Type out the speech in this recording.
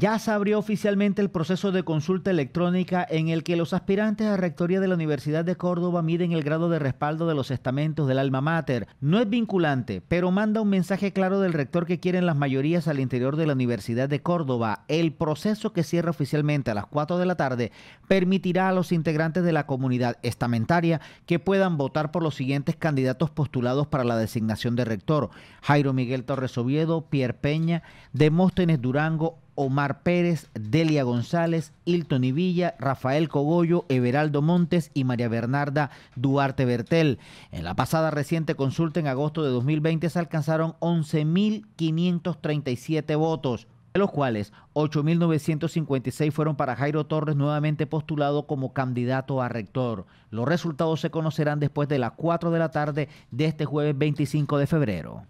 Ya se abrió oficialmente el proceso de consulta electrónica en el que los aspirantes a rectoría de la Universidad de Córdoba miden el grado de respaldo de los estamentos del alma mater. No es vinculante, pero manda un mensaje claro del rector que quieren las mayorías al interior de la Universidad de Córdoba. El proceso que cierra oficialmente a las 4 de la tarde permitirá a los integrantes de la comunidad estamentaria que puedan votar por los siguientes candidatos postulados para la designación de rector. Jairo Miguel Torres Oviedo, Pierre Peña, Demóstenes Durango, Omar Pérez, Delia González, Hilton Ivilla, Rafael Cogollo, Everaldo Montes y María Bernarda Duarte Bertel. En la pasada reciente consulta en agosto de 2020 se alcanzaron 11.537 votos de los cuales 8.956 fueron para Jairo Torres nuevamente postulado como candidato a rector. Los resultados se conocerán después de las 4 de la tarde de este jueves 25 de febrero.